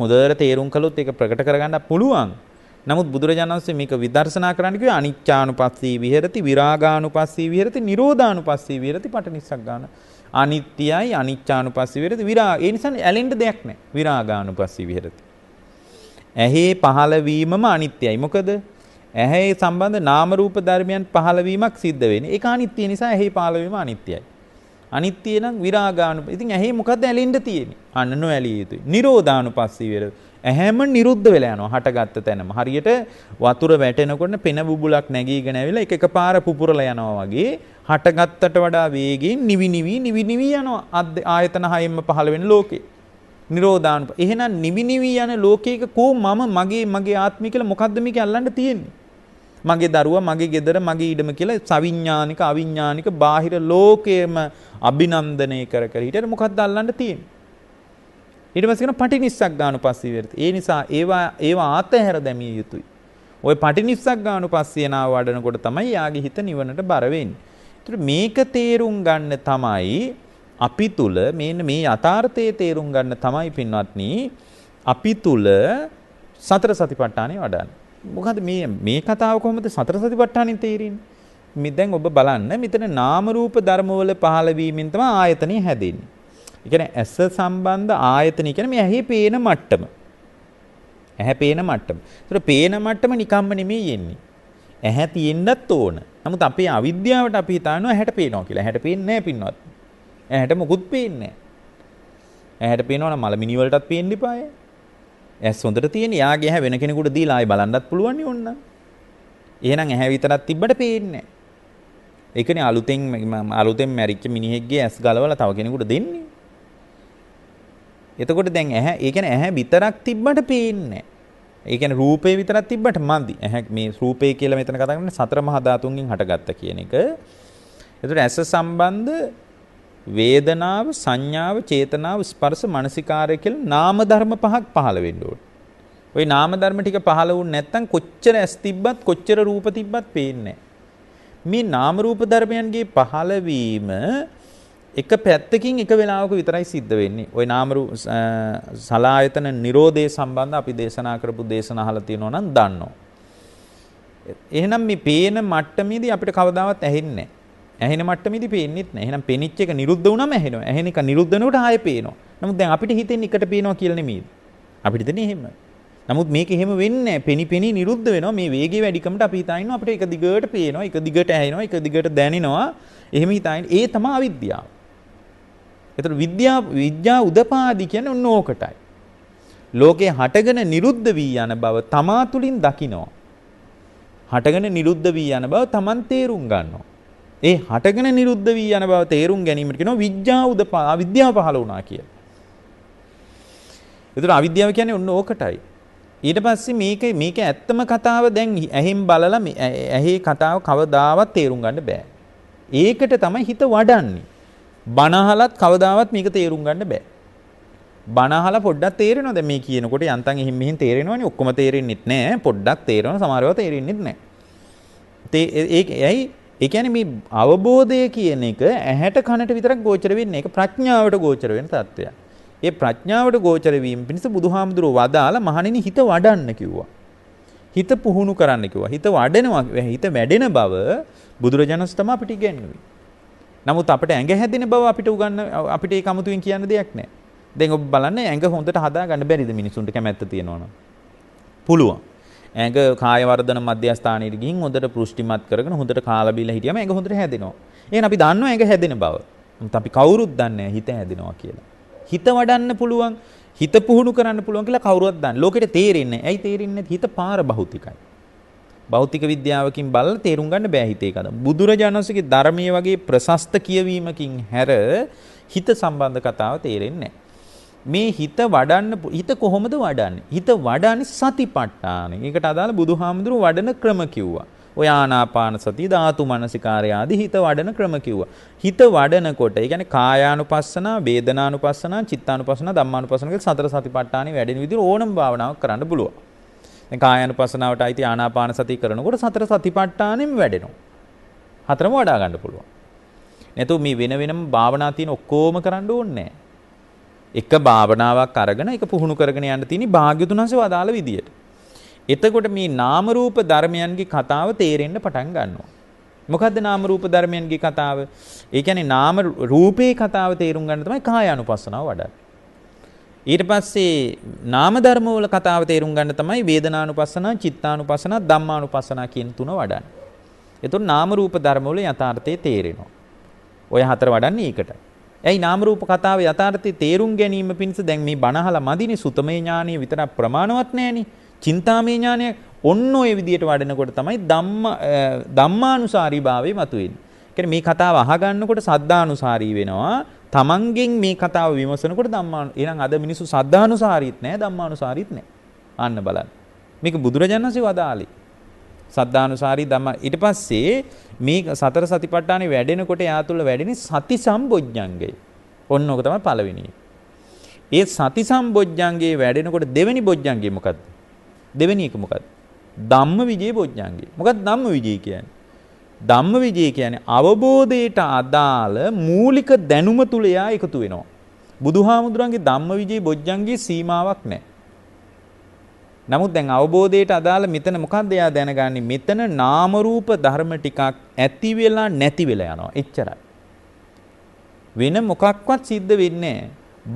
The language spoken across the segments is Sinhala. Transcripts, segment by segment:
හොඳට තේරුම් කළොත් ඒක ප්‍රකට කරගන්න පුළුවන්. නමුත් බුදුරජාණන් වහන්සේ මේක විදර්ශනා කරන්න කිව්වේ අනිච්චානුපස්සී විහෙරති විරාගානුපස්සී විහෙරති නිරෝධානුපස්සී විහෙරති පටිනිස්සග්ගාන. අනිත්‍යයි අනිච්චානුපස්සී විහෙරති විරාග. ඒ නිසා ඇලෙන්න දෙයක් නැහැ. විරාගානුපස්සී විහෙරති. ඇහි පහළවීමම අනිත්‍යයි. මොකද ඇහි සම්බන්ධ නාම රූප ධර්මයන් පහළවීමක් සිද්ධ වෙන්නේ. ඒක අනිත්‍ය නිසා ඇහි පහළවීම අනිත්‍යයි. අනිත්‍ය නම් විරාගානු. ඉතින් ඇහි මොකද්ද ඇලෙන්න තියෙන්නේ? අන්න නොඇලිය යුතුයි. නිරෝධානුපස්සී වේද. ඇහැම නිරුද්ධ වෙලා යනවා හටගත්ත තැනම. හරියට වතුර වැටෙනකොට පෙන බුබුලක් නැගීගෙන ඇවිල්ලා එක එකපාර පුපුරලා යනවා වගේ හටගත්තට වඩා වේගයෙන් නිවි නිවි නිවි නිවි යනවා ආයතන හයෙන්ම පහළ වෙන ලෝකේ. නිරෝධානුප. එහෙනම් නිවි නිවි යන ලෝකයක කෝ මම මගේ මගේ ආත්මය කියලා මොකද්ද මේක අල්ලන්න තියෙන්නේ? මගේ දරුවා මගේ ගෙදර මගේ ඉඩම කියලා සවිඥානික අවිඥානික බාහිර ලෝකයේම අභිනන්දනය කර කර හිටියට මොකක්ද අල්ලන්න තියෙන්නේ ඊට පස්සේ කියන පටිනිස්සක් ගානුපස්සී වේරති ඒ නිසා ඒවා ඒවා ආතහැර දැමිය යුතුයි ওই පටිනිස්සක් ගානුපස්සීනාව වඩනකොට තමයි යාගේ හිත නිවනට බර වෙන්නේ මේක තේරුම් ගන්න තමයි අපි තුල මේන මේ යථාර්ථයේ තේරුම් ගන්න තමයි පින්වත්නි අපි තුල සතර සතිපට්ඨානෙ වඩන්නේ මොකද මේ මේ කතාව කොහොමද සතර සතිපට්ඨානෙන් තේරෙන්නේ? මේ දැන් ඔබ බලන්න මෙතන නාම රූප ධර්මවල පහළ වීමෙන් තමයි ආයතනෙ හැදෙන්නේ. ඒ කියන්නේ ඇස සම්බන්ධ ආයතනෙ කියන්නේ මේ ඇහි පේන මට්ටම. ඇහැ පේන මට්ටම. ඒතර පේන මට්ටම නිකම්ම නෙමෙයි යන්නේ. ඇහැ තියෙන්නත් ඕන. නමුත් අපේ අවිද්‍යාවට අපි හිතනවා ඇහැට පේනවා කියලා. ඇහැට පේන්නේ නැහැ පින්නවත්. ඇහැට මොකුත් පේන්නේ නැහැ. ඇහැට පේනවනම් මල මිනි වලටත් පේන්න ඉපායේ. ඇස් හොඳට තියෙන යාගේ ඇහැ වෙන කෙනෙකුට දීලා ආයි බලන්නත් පුළුවන් නේ ඕන්න. එහෙනම් ඇහැ විතරක් තිබ්බට පේන්නේ නැහැ. ඒකනේ අලුතෙන් අලුතෙන් මැරිච්ච මිනිහෙක්ගේ ඇස් ගලවලා තව කෙනෙකුට දෙන්නේ. එතකොට දැන් ඇහැ ඒ කියන්නේ ඇහැ විතරක් තිබ්බට පේන්නේ නැහැ. ඒ කියන්නේ රූපේ විතරක් තිබ්බට මදි. ඇහැ මේ රූපේ කියලා මෙතන කතා කරන්නේ සතර මහා ධාතුන්ගෙන් හටගත්ත කියන එක. ඒතර ඇස සම්බන්ධ වේදනාව, සංඥාව, චේතනාව, ස්පර්ශ, මනසිකාරය කියලා නාම ධර්ම පහක් පහළ වෙන්න ඕනේ. ওই නාම ධර්ම ටික පහළ වුණ නැත්නම් කොච්චර ඇස් තිබ්බත් කොච්චර රූප තිබ්බත් පේන්නේ මේ නාම රූප ධර්මයන්ගේ පහළවීම එක පැත්තකින් එක වෙලාවක විතරයි සිද්ධ වෙන්නේ. ওই නාම සලායතන Nirodhe සම්බන්ධ අපි දේශනා කරපු දේශන අහලා තියෙනවා නම් දන්නවා. එහෙනම් මේ පේන මට්ටමේදී අපිට කවදාවත් ඇහෙන්නේ නැහැ. ඇහෙන මට්ටමේදී පේන්නෙත් නැහැ. එහෙනම් පෙනිච්ච එක නිරුද්ධ වුණාම ඇහෙනවා. ඇහෙන එක නිරුද්ධ වෙනකොට ආයෙ පේනවා. නමුත් දැන් අපිට හිතෙන්නේ එකට පේනවා කියලා නෙමෙයි. අපිට දෙන්නේ එහෙම. නමුත් මේක එහෙම වෙන්නේ නැහැ. පෙනි පෙනි නිරුද්ධ වෙනවා. මේ වේගයේ වැඩිකමට අපි හිතා ඉන්නවා අපිට එක දිගට පේනවා, එක දිගට ඇහෙනවා, එක දිගට දැනෙනවා. එහෙම හිතා ඉන්නේ. ඒ තමයි අවිද්‍යාව. ඒතර විද්‍යා විද්‍යා උදපාදි කියන්නේ ඔන්න ඕකටයි. ලෝකේ හටගෙන නිරුද්ධ වී යන බව තමා තුලින් දකිනවා. හටගෙන නිරුද්ධ වී යන බව Taman තේරුම් ගන්නවා. ඒ හටගෙන නිරුද්ධ වී යන බව තේරුම් ගැනීමට කියනවා විඥා උදපා අවිද්‍යාව පහළ වුණා කියලා. ඒතර අවිද්‍යාව කියන්නේ ඔන්න ඕකටයි. ඊට පස්සේ මේක මේක ඇත්තම කතාව දැන් ඇහෙන් බලලා ඇහි කතාව කවදාවත් තේරුම් ගන්න බෑ. ඒකට තමයි හිත වඩන්නේ. බනහලත් කවදාවත් මේක තේරුම් ගන්න බෑ. බනහල පොඩ්ඩක් තේරෙනවා දැන් මේ කියනකොට යන්තම් එහින් මෙහින් තේරෙනවනේ ඔක්කොම තේරෙන්නෙත් නෑ පොඩ්ඩක් තේරෙනවා සමහරව තේරෙන්නෙත් නෑ. ඒ ඒ ඇයි ඒ කියන්නේ මේ අවබෝධය කියන එක ඇහැට කනට විතරක් ගෝචර වෙන්නේ ඒක ප්‍රඥාවට ගෝචර වෙන தত্ত্বයක්. ඒ ප්‍රඥාවට ගෝචර වීම පිණිස බුදුහාමුදුරුව වදාලා මහණෙනි හිත වඩන්න කිව්වා. හිත පුහුණු කරන්න කිව්වා. හිත වඩනවා හිත වැඩෙන බව බුදුරජාණන්ස් තමයි අපිට ඉගැන්වුවේ. නමුත් අපිට ඇඟ හැදෙන බව අපිට උගන්න අපිට ඒක 아무තුවෙන් කියන්න දෙයක් නැහැ. දැන් ඔබ බලන්න ඇඟ හොඳට හදා ගන්න බැරිද මිනිසුන්ට කැමැත්ත තියෙනවනම්. පුළුවන්. ඇඟ කාය වර්ධන මධ්‍යස්ථානයට ගිහින් හොඳට පුෂ්ටිමත් කරගෙන හොඳට කාලා බීලා හිටියම ඇඟ හොඳට හැදෙනවා. එහෙනම් අපි දන්නවා ඇඟ හැදෙන බව. නමුත් අපි කවුරුත් දන්නේ හිත හැදෙනවා කියලා. හිත වඩන්න පුළුවන්, හිත පුහුණු කරන්න පුළුවන් කියලා කවුරුවත් දන්නේ. ලෝකෙට තේරෙන්නේ. ඇයි තේරෙන්නේ? හිත පාර භෞතිකයි. භෞතික විද්‍යාවකින් බලලා තේරුම් ගන්න බෑ හිතේ කද. බුදුරජාණන්සේගේ ධර්මයේ වගේ ප්‍රශස්ත කියවීමකින් හැර හිත සම්බන්ධ කතාව තේරෙන්නේ නැහැ. මේ හිත වඩන්න හිත කොහොමද වඩන්නේ? හිත වඩන්නේ සතිපට්ඨාන. ඒකට අදාළ බුදුහාමුදුරු වඩන ක්‍රම කිව්වා. ඔය ආනාපාන සති ධාතු මනසිකාරය ආදී හිත වඩන ක්‍රම කිව්වා. හිත වඩනකොට, ඒ කියන්නේ කායානුපස්සන, වේදනානුපස්සන, චිත්තානුපස්සන, ධම්මානුපස්සන කියලා සතර සතිපට්ඨානෙ වැඩෙන විදිහට ඕනම භාවනාවක් කරන්න පුළුවන්. දැන් කායානුපස්සනාවට අයිති ආනාපාන සති කරනකොට සතර සතිපට්ඨානෙම වැඩෙනවා. හතරම වඩා ගන්න පුළුවන්. නැතු මේ වෙන වෙනම භාවනා තියෙන ඔක්කොම කරන්න ඕනේ නැහැ. එක භාවනාවක් අරගෙන ඒක පුහුණු කරගෙන යන්න තියෙන භාග්‍යතුන් වහන්සේ වදාළ විදියට. එතකොට මේ නාම රූප ධර්මයන්ගේ කතාව තේරෙන්න පටන් ගන්නවා. මොකද්ද නාම රූප ධර්මයන්ගේ කතාව? ඒ කියන්නේ නාම රූපේ කතාව තේරුම් ගන්න තමයි කායානුපස්සනාව වඩන්නේ. ඊට පස්සේ නාම ධර්ම වල කතාව තේරුම් ගන්න තමයි වේදනානුපස්සනා, චිත්තානුපස්සනා, ධම්මානුපස්සනා කියන තුන වඩන්නේ. එතකොට නාම රූප ධර්ම වල යථාර්ථය තේරෙනවා. ඔය හතර වඩන්නේ ඒකටයි. ඇයි නාම රූප කතාවේ යථාර්ථය තේරුම් ගැනීම පිණිස දැන් මේ බණහලා මදිනේ සුතමේ ඥානිය විතරක් ප්‍රමාණවත් නැහෙනේ. චින්තාමේ ඥානය ඔන්න ඔය විදියට වඩනකොට තමයි ධම්ම ධම්මානුසාරී භාවයේ මතුවෙන්නේ. කියන්නේ මේ කතාව අහගන්නකොට සද්ධානුසාරී වෙනවා. තමන්ගෙන් මේ කතාව විමසනකොට ධම්මා එහෙනම් අද මිනිස්සු සද්ධානුසාරීත් නැහැ ධම්මානුසාරීත් නැහැ. අන්න බලන්න. මේක බුදුරජාණන්සේ වදාළේ. සද්ධානුසාරී ධම්ම ඊට පස්සේ මේ සතර සතිපට්ඨානෙ වැඩෙනකොට එයා තුළ වැඩෙන සති සම්බොජ්ජංගය. ඔන්න ඕක තමයි පළවෙනි. ඒ සති සම්බොජ්ජංගේ වැඩෙනකොට දෙවෙනි බොජ්ජංගේ මොකද්ද? දෙවෙනි එක මොකද්ද? ධම්ම විජේ බොජ්ජංගේ. මොකක්ද ධම්ම විජේ කියන්නේ? ධම්ම විජේ කියන්නේ අවබෝධයට අදාළ මූලික දැනුම තුල එයා එකතු වෙනවා. බුදුහාමුදුරන්ගේ ධම්ම විජේ බොජ්ජංගේ සීමාවක් නැහැ. නමුත් දැන් අවබෝධයට අදාළ මෙතන මොකක්ද එයා දැනගන්නේ මෙතන නාම රූප ධර්ම ටිකක් ඇති වෙලා නැති වෙලා යනවා එච්චරයි වෙන මොකක්වත් සිද්ධ වෙන්නේ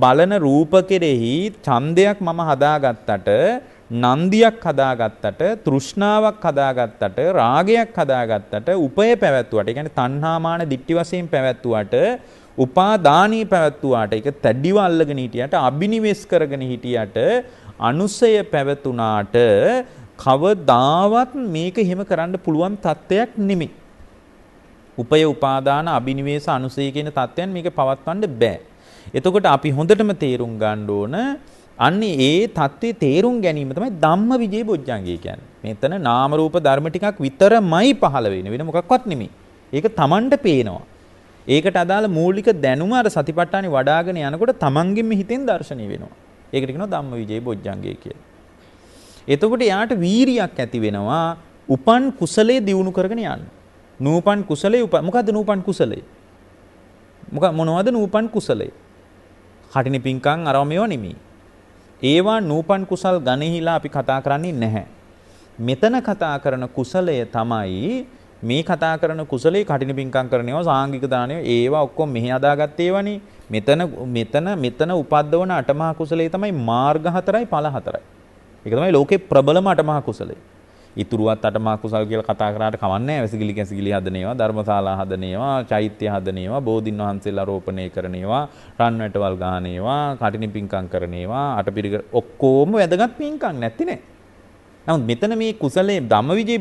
බලන රූප කෙරෙහි ඡන්දයක් මම හදාගත්තට නන්දියක් හදාගත්තට තෘෂ්ණාවක් හදාගත්තට රාගයක් හදාගත්තට උපය පැවැත්වුවට ඒ කියන්නේ තණ්හාමාන දික්ටි වශයෙන් පැවැත්වුවට උපාදානී පැවැත්වුවාට ඒක තැඩිව අල්ලගෙන හිටියට අබිනිවෙස් කරගෙන හිටියට අනුසය පැවතුනාට කවදාවත් මේක හිම කරන්න පුළුවන් තත්ත්වයක් නෙමෙයි. උපය උපාදාන අබිනිවේෂ අනුසය කියන தත්ත්වයන් මේක පවත්වන්න බෑ. එතකොට අපි හොඳටම තේරුම් ගන්න ඕන අන්න ඒ தත්ත්වේ තේරුම් ගැනීම තමයි ධම්මවිජේ බොජ්ජංගය කියන්නේ. මෙතන නාම රූප ධර්ම ටිකක් විතරමයි පහළ වෙන්නේ වෙන මොකක්වත් නෙමෙයි. ඒක Tamanට පේනවා. ඒකට අදාළ මූලික දැනුම අර සතිපට්ඨානේ වඩාගෙන යනකොට Tamanගෙම හිතෙන් දර්ශනීය වෙනවා. ඒකට කියනවා ධම්මවිජේ බොජ්ජංගය කියලා. එතකොට යාට වීරියක් ඇති වෙනවා උපන් කුසලයේ දියුණු කරගෙන යන්න. නූපන් කුසලයේ උපන් මොකද්ද නූපන් කුසලයේ? මොකක් මොනවද නූපන් කුසලයේ? කටිනි පිංකම් අරව මේවා නෙමෙයි. ඒවා නූපන් කුසල් ගණෙහිලා අපි කතා කරන්නේ නැහැ. මෙතන කතා කරන කුසලය තමයි මේ කතා කරන කුසලයේ කටින පිංකම් කරනවා සාංගික දානය ඒවා ඔක්කොම මෙහි අදාගත් ඒවනේ මෙතන මෙතන මෙතන උපද්දවන අටමහා කුසලයේ තමයි මාර්ග හතරයි ඵල හතරයි ඒක තමයි ලෝකේ ප්‍රබලම අටමහා කුසලය ඉතුරුවත් අටමහා කුසල් කියලා කතා කරාට කමන්නේ වැසිකිලි කැසිකිලි හදනේවා ධර්මශාලා හදනේවා චෛත්‍ය හදනේවා බෝධින් වහන්සේලා රෝපණය කරනේවා රන් වැටවල් ගහනේවා කටින පිංකම් කරනේවා අටපිරික ඔක්කොම වැදගත් පිංකම් නැත්තිනේ නමුත් මෙතන මේ කුසලයේ ධම්මවිජේ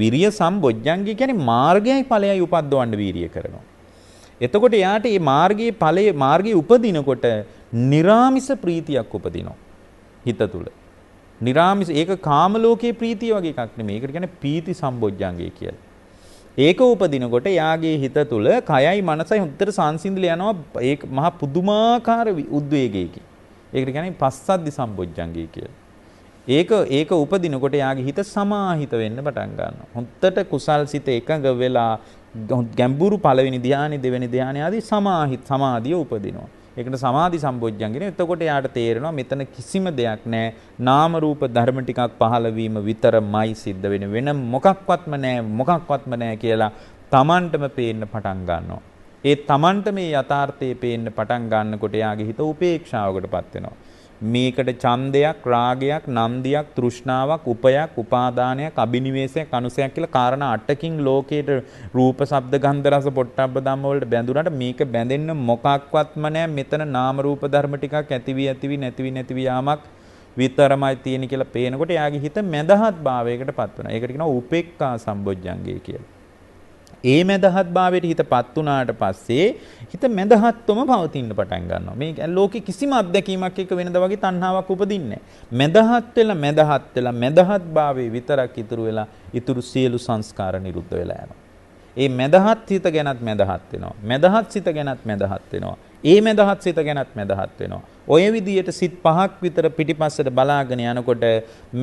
විරිය සම්බොජ්ජංගේ කියන්නේ මාර්ගයයි ඵලයයි උපද්දවන්න වීරිය කරනවා. එතකොට එයාට මේ මාර්ගයේ ඵලයේ මාර්ගයේ උපදිනකොට निराமிස ප්‍රීතියක් උපදිනවා හිත තුල. निराமிස ඒක කාම ලෝකයේ ප්‍රීතිය වගේ එකක් නෙමෙයි. ඒකට කියන්නේ පීති සම්බොජ්ජංගය කියලා. ඒක උපදිනකොට යාගේ හිත තුළ කයයි මනසයි හොඳට සංසිඳිල යනවා ඒ මහා පුදුමාකාර උද්වේගයකින්. ඒකට කියන්නේ පස්සද්දි සම්බොජ්ජංගය කියලා. ඒක ඒක උපදිනකොට යාගේ හිත සමාහිත වෙන්න පටන් ගන්නවා. හොත්තට කුසල් සිත එකඟ වෙලා ගැඹුරු පළවෙනි ධානය දෙවෙනි ධානය ආදී සමාහිත සමාධිය උපදිනවා. ඒකට සමාධි සම්බොජ්ජං කියන. එතකොට යාට තේරෙනවා මෙතන කිසිම දෙයක් නැහැ. නාම රූප ධර්ම ටිකක් පහළ වීම විතරමයි සිද්ධ වෙන්නේ. වෙන මොකක්වත්ම නැහැ. මොකක්වත්ම නැහැ කියලා Tamanටම පේන්න පටන් ගන්නවා. ඒ Tamanට මේ යථාර්ථය පේන්න පටන් ගන්නකොට යාගේ හිත උපේක්ෂාවකටපත් වෙනවා. මේකට ඡන්දයක් රාගයක් නන්දියක් තෘෂ්ණාවක් උපයක් උපාදානයක් අබිනිවේෂයක් අනුසයක් කියලා කාරණා අටකින් ලෝකේට රූප ශබ්ද ගන්ධ රස පොට්ටබ්බ ධම්ම වලට බැඳුනට මේක බැඳෙන්න මොකක්වත්ම නැහැ මෙතන නාම රූප ධර්ම ටිකක් ඇතිවි ඇතිවි නැතිවි නැතිවි යාමක් විතරමයි තියෙන කියලා පේනකොට එයාගේ හිත මැදහත් භාවයකට පත් වෙනවා. ඒකට කියනවා උපේක්ඛා සම්බොජ්ජංගය කියලා. ඒ මැදහත් භාවයට හිතපත් වුණාට පස්සේ හිත මැදහත්වම පවතින්න පටන් ගන්නවා. මේ ලෝකෙ කිසිම අත්දැකීමක් එක්ක වෙනද වගේ තණ්හාවක් උපදින්නේ මැදහත් වෙලා මැදහත් වෙලා මැදහත් භාවයේ විතරක් ඉතුරු වෙලා ඉතුරු සියලු සංස්කාර නිරුද්ධ වෙලා යනවා. ඒ මැදහත් හිත ගැනත් මැදහත් වෙනවා. මැදහත් සිත ගැනත් මැදහත් වෙනවා. ඒ මැදහත් සිත ගැනත් මැදහත් වෙනවා. ඔය විදියට සිත් පහක් විතර පිටිපස්සට බලාගෙන යනකොට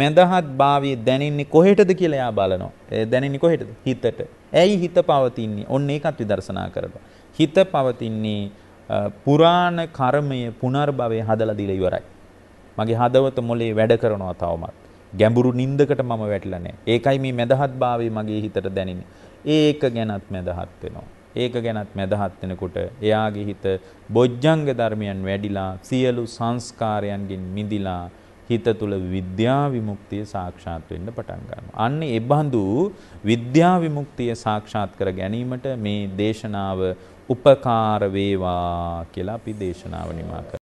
මැදහත් භාවයේ දැනෙන්නේ කොහෙටද කියලා එයා බලනවා. දැනෙන්නේ කොහෙටද? හිතට. ඇයි හිත පවතින්නේ? ඔන්න ඒකත් විදර්ශනා කරලා. හිත පවතින්නේ පුරාණ කර්මය පුනර්භවයේ හදලා දීලා ඉවරයි. මගේ හදවත මොලේ වැඩ කරනවා තවමත්. ගැඹුරු නිින්දකට මම වැටිලා නැහැ. ඒකයි මේ මදහත් භාවය මගේ හිතට දැනෙන්නේ. ඒක ගැනත් මදහත් වෙනවා. ඒක ගැනත් මැදහත් වෙනකොට එයාගේ හිත බොජ්ජංග ධර්මයන් වැඩිලා සියලු සංස්කාරයන්ගෙන් මිදිලා හිත තුළ විද්‍යා විමුක්තිය සාක්ෂාත් වෙන්න පටන් ගන්නවා. අන්න ඒ බඳු විද්‍යා විමුක්තිය සාක්ෂාත් කර ගැනීමට මේ දේශනාව උපකාර වේවා කියලා අපි දේශනාව නිමා